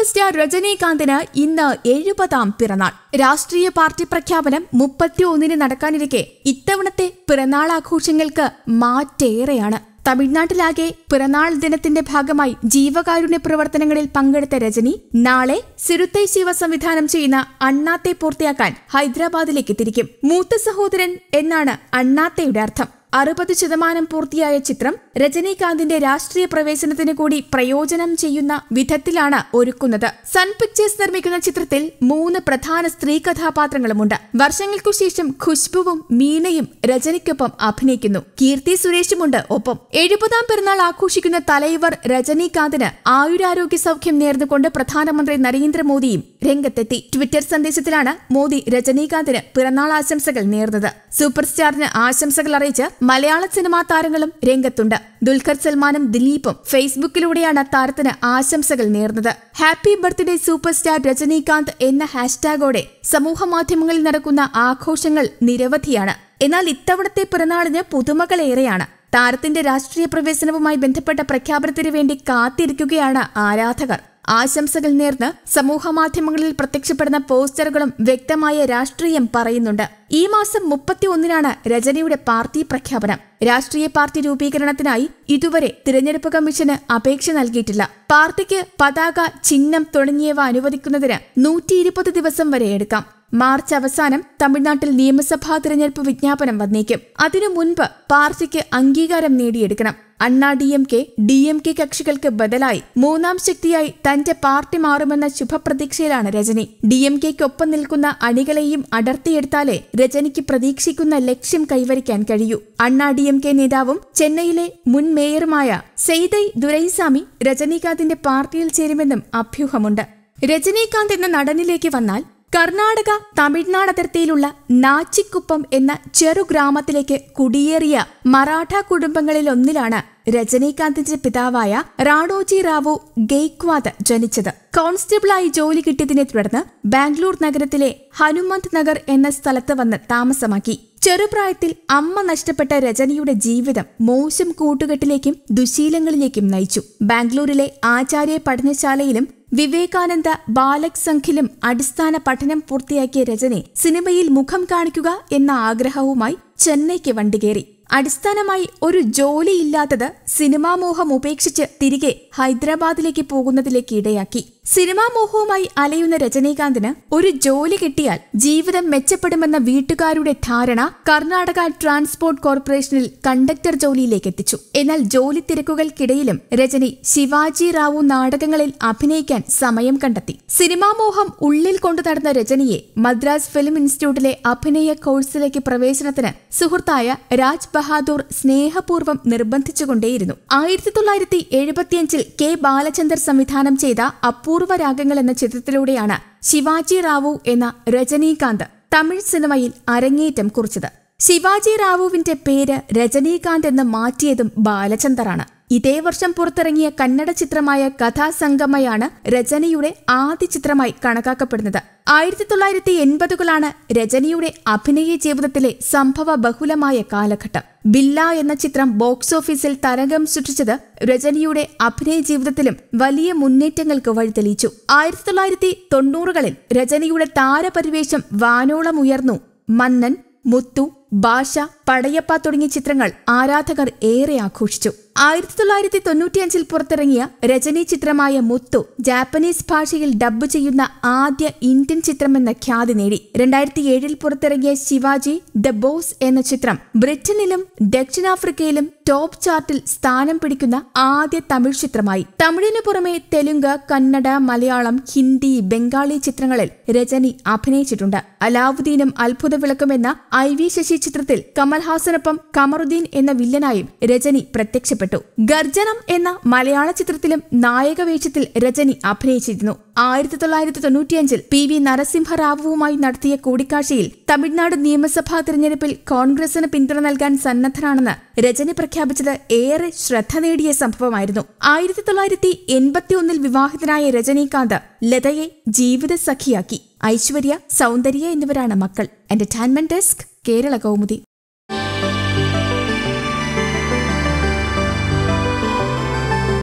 super star രജനീകാന്തിന് ഇന്ന് എഴുപതാം പിറന്നാൾ രാഷ്ട്രീയ പാർട്ടി പ്രഖ്യാപനം മുപ്പത്തി ഒന്നിന് നടക്കാനിരിക്കെ ഇത്തവണത്തെ പിറന്നാളാഘോഷങ്ങൾക്ക് മാറ്റേറെയാണ് തമിഴ്നാട്ടിലാകെ പിറന്നാൾ ദിനത്തിന്റെ ഭാഗമായി ജീവകാരുണ്യ പ്രവർത്തനങ്ങളിൽ പങ്കെടുത്ത രജനി നാളെ സിരുത്തൈ ശിവ സംവിധാനം ചെയ്യുന്ന അണ്ണാത്തെ പൂർത്തിയാക്കാൻ ഹൈദരാബാദിലേക്ക് തിരിക്കും മൂത്ത സഹോദരൻ എന്നാണ് അണ്ണാത്തയുടെ അർത്ഥം അറുപത് ശതമാനം പൂർത്തിയായ ചിത്രം രജനീകാന്തിന്റെ രാഷ്ട്രീയ പ്രവേശനത്തിന് കൂടി പ്രയോജനം ചെയ്യുന്ന വിധത്തിലാണ് ഒരുക്കുന്നത് സൺ പിക്ചേഴ്സ് നിർമ്മിക്കുന്ന ചിത്രത്തിൽ മൂന്ന് പ്രധാന സ്ത്രീ കഥാപാത്രങ്ങളുമുണ്ട് വർഷങ്ങൾക്കു ശേഷം ഖുശ്ബുവും മീനയും രജനിക്കൊപ്പം അഭിനയിക്കുന്നു കീർത്തി സുരേഷുമുണ്ട് ഒപ്പം എഴുപതാം പിറന്നാൾ ആഘോഷിക്കുന്ന തലൈവർ രജനീകാന്തിന് ആയുരാരോഗ്യ സൗഖ്യം നേർന്നുകൊണ്ട് പ്രധാനമന്ത്രി നരേന്ദ്രമോദിയും രംഗത്തെത്തി ട്വിറ്റർ സന്ദേശത്തിലാണ് മോദി രജനീകാന്തിന് പിറന്നാൾ ആശംസകൾ നേർന്നത് സൂപ്പർ സ്റ്റാറിന് ആശംസകൾ അറിയിച്ച് മലയാള സിനിമാ താരങ്ങളും രംഗത്തുണ്ട് ദുൽഖർ സൽമാനും ദിലീപും ഫേസ്ബുക്കിലൂടെയാണ് താരത്തിന് ആശംസകൾ നേർന്നത് happy birthday super star Rajinikanth എന്ന ഹാഷ്ടാഗോടെ സമൂഹമാധ്യമങ്ങളിൽ നടക്കുന്ന ആഘോഷങ്ങൾ നിരവധിയാണ് എന്നാൽ ഇത്തവണത്തെ പിറന്നാളിന് പുതുമകളേറെയാണ് താരത്തിന്റെ രാഷ്ട്രീയ പ്രവേശനവുമായി ബന്ധപ്പെട്ട പ്രഖ്യാപനത്തിനു വേണ്ടി കാത്തിരിക്കുകയാണ് ആരാധകർ ആശംസകൾ നേർന്ന് സമൂഹമാധ്യമങ്ങളിൽ പ്രത്യക്ഷപ്പെടുന്ന പോസ്റ്ററുകളും വ്യക്തമായ രാഷ്ട്രീയം പറയുന്നുണ്ട് ഈ മാസം മുപ്പത്തി ഒന്നിനാണ് രജനിയുടെ പാർട്ടി പ്രഖ്യാപനം രാഷ്ട്രീയ പാർട്ടി രൂപീകരണത്തിനായി ഇതുവരെ തിരഞ്ഞെടുപ്പ് കമ്മീഷന് അപേക്ഷ നൽകിയിട്ടില്ല പാർട്ടിക്ക് പതാക ചിഹ്നം തുടങ്ങിയവ അനുവദിക്കുന്നതിന് നൂറ്റി ദിവസം വരെ എടുക്കാം മാർച്ച് അവസാനം തമിഴ്നാട്ടിൽ നിയമസഭാ തിരഞ്ഞെടുപ്പ് വിജ്ഞാപനം വന്നേക്കും അതിനു മുൻപ് പാർട്ടിക്ക് അംഗീകാരം നേടിയെടുക്കണം Anna D M K D M K കക്ഷികൾക്ക് ബദലായി മൂന്നാം ശക്തിയായി തന്റെ പാർട്ടി മാറുമെന്ന ശുഭപ്രതീക്ഷയിലാണ് രജനി ഡി എം കെക്കൊപ്പം നിൽക്കുന്ന അണികളെയും അടർത്തിയെടുത്താലേ രജനിക്ക് പ്രതീക്ഷിക്കുന്ന ലക്ഷ്യം കൈവരിക്കാൻ കഴിയൂ അണ്ണാ ഡി എം കെ നേതാവും ചെന്നൈയിലെ മുൻ മേയറുമായ സെയ്തൈ ദുരൈസ്വാമി രജനീകാന്തിന്റെ പാർട്ടിയിൽ ചേരുമെന്നും അഭ്യൂഹമുണ്ട് രജനീകാന്ത് എന്ന നടനിലേക്ക് വന്നാൽ കർണാടക തമിഴ്നാട് അതിർത്തിയിലുള്ള നാച്ചിക്കുപ്പം എന്ന ചെറു ഗ്രാമത്തിലേക്ക് കുടിയേറിയ മറാഠ കുടുംബങ്ങളിൽ ഒന്നിലാണ് രജനീകാന്തിന്റെ പിതാവായ റാണോജി റാവു ഗെയ്ക്വാദ് ജനിച്ചത് കോൺസ്റ്റബിളായി ജോലി കിട്ടിയതിനെ തുടർന്ന് ബാംഗ്ലൂർ നഗരത്തിലെ ഹനുമന്ത് നഗർ എന്ന സ്ഥലത്ത് വന്ന് താമസമാക്കി ചെറുപ്രായത്തിൽ അമ്മ നഷ്ടപ്പെട്ട രജനിയുടെ ജീവിതം മോശം കൂട്ടുകെട്ടിലേക്കും ദുശീലങ്ങളിലേക്കും നയിച്ചു ബാംഗ്ലൂരിലെ ആചാര്യ പഠനശാലയിലും വിവേകാനന്ദ ബാലക് സംഖിലും അടിസ്ഥാന പഠനം പൂർത്തിയാക്കിയ രചനെ സിനിമയിൽ മുഖം കാണിക്കുക എന്ന ആഗ്രഹവുമായി ചെന്നൈക്ക് വണ്ടികേറി അടിസ്ഥാനമായി ഒരു ജോലിയില്ലാത്തത് സിനിമാമോഹം ഉപേക്ഷിച്ച് തിരികെ ഹൈദരാബാദിലേക്ക് പോകുന്നതിലേക്ക് ഇടയാക്കി സിനിമാ മോഹവുമായി അലയുന്ന രജനീകാന്തിന് ഒരു ജോലി കിട്ടിയാൽ ജീവിതം മെച്ചപ്പെടുമെന്ന വീട്ടുകാരുടെ ധാരണ കർണാടക ട്രാൻസ്പോർട്ട് കോർപ്പറേഷനിൽ കണ്ടക്ടർ ജോലിയിലേക്ക് എത്തിച്ചു എന്നാൽ ജോലി തിരക്കുകൾക്കിടയിലും രജനി ശിവാജി റാവു നാടകങ്ങളിൽ അഭിനയിക്കാൻ സമയം കണ്ടെത്തി സിനിമാ മോഹം ഉള്ളിൽ കൊണ്ടു നടന്ന രജനിയെ മദ്രാസ് ഫിലിം ഇൻസ്റ്റിറ്റ്യൂട്ടിലെ അഭിനയ കോഴ്സിലേക്ക് പ്രവേശനത്തിന് സുഹൃത്തായ രാജ് ബഹാദൂർ സ്നേഹപൂർവ്വം നിർബന്ധിച്ചുകൊണ്ടേയിരുന്നു ആയിരത്തി തൊള്ളായിരത്തി എഴുപത്തിയഞ്ചിൽ കെ ബാലചന്ദർ സംവിധാനം ചെയ്ത അപ്പൂർ അപൂർവരാഗങ്ങൾ എന്ന ചിത്രത്തിലൂടെയാണ് ശിവാജി റാവു എന്ന രജനീകാന്ത് തമിഴ് സിനിമയിൽ അരങ്ങേറ്റം കുറിച്ചത് ശിവാജി റാവുവിന്റെ പേര് രജനീകാന്ത് എന്ന് മാറ്റിയതും ബാലചന്ദറാണ് ഇതേ വർഷം പുറത്തിറങ്ങിയ കന്നഡ ചിത്രമായ കഥാസംഗമയാണ് രചനയുടെ ആദ്യ ചിത്രമായി കണക്കാക്കപ്പെടുന്നത് ആയിരത്തി തൊള്ളായിരത്തി എൺപതുകളാണ് രജനിയുടെ അഭിനയ ജീവിതത്തിലെ സംഭവ ബഹുലമായ കാലഘട്ടം ബില്ല എന്ന ചിത്രം ബോക്സ് ഓഫീസിൽ തരംഗം സൃഷ്ടിച്ചത് രജനിയുടെ അഭിനയ ജീവിതത്തിലും വലിയ മുന്നേറ്റങ്ങൾക്ക് വഴിതെളിച്ചു ആയിരത്തി തൊള്ളായിരത്തി തൊണ്ണൂറുകളിൽ രജനിയുടെ താരപരിവേഷം വാനോളം ഉയർന്നു മന്നൻ മുത്തു ഭാഷ പടയപ്പ തുടങ്ങിയ ചിത്രങ്ങൾ ആരാധകർ ഏറെ ആഘോഷിച്ചു ആയിരത്തി തൊള്ളായിരത്തി തൊണ്ണൂറ്റിയഞ്ചിൽ പുറത്തിറങ്ങിയ രജനി ചിത്രമായ മുത്തു ജാപ്പനീസ് ഭാഷയിൽ ഡബ്ബ് ചെയ്യുന്ന ആദ്യ ഇന്ത്യൻ ചിത്രമെന്ന ഖ്യാതി നേടി രണ്ടായിരത്തി ഏഴിൽ പുറത്തിറങ്ങിയ ശിവാജി ദ ബോസ് എന്ന ചിത്രം ബ്രിട്ടനിലും ദക്ഷിണാഫ്രിക്കയിലും ടോപ്പ് ചാർട്ടിൽ സ്ഥാനം പിടിക്കുന്ന ആദ്യ തമിഴ് ചിത്രമായി തമിഴിനു പുറമെ തെലുങ്ക് കന്നഡ മലയാളം ഹിന്ദി ബംഗാളി ചിത്രങ്ങളിൽ രജനി അഭിനയിച്ചിട്ടുണ്ട് അലാവുദ്ദീനും അത്ഭുത വിളക്കും എന്ന ഐ വി ശശി ചിത്രത്തിൽ കമൽഹാസനൊപ്പം കമറുദ്ദീൻ എന്ന വില്ലനായും രജനി പ്രത്യക്ഷപ്പെട്ടു ആവശ്യപ്പെട്ടു ഗർജനം എന്ന മലയാള ചിത്രത്തിലും വേഷത്തിൽ രജനി അഭിനയിച്ചിരുന്നു ആയിരത്തി തൊള്ളായിരത്തി തൊണ്ണൂറ്റിയഞ്ചിൽ പി വി നരസിംഹറാവുവുമായി നടത്തിയ കൂടിക്കാഴ്ചയിൽ തമിഴ്നാട് നിയമസഭാ തിരഞ്ഞെടുപ്പിൽ കോൺഗ്രസിന് പിന്തുണ നൽകാൻ സന്നദ്ധനാണെന്ന് രജനി പ്രഖ്യാപിച്ചത് ഏറെ ശ്രദ്ധ നേടിയ സംഭവമായിരുന്നു ആയിരത്തി തൊള്ളായിരത്തി എൺപത്തിയൊന്നിൽ വിവാഹിതനായ രജനീകാന്ത് ലതയെ ജീവിത സഖിയാക്കി ഐശ്വര്യ സൗന്ദര്യ എന്നിവരാണ് മക്കൾ എന്റർടൈൻമെന്റ് ഡെസ്ക് കേരള കൗമുദി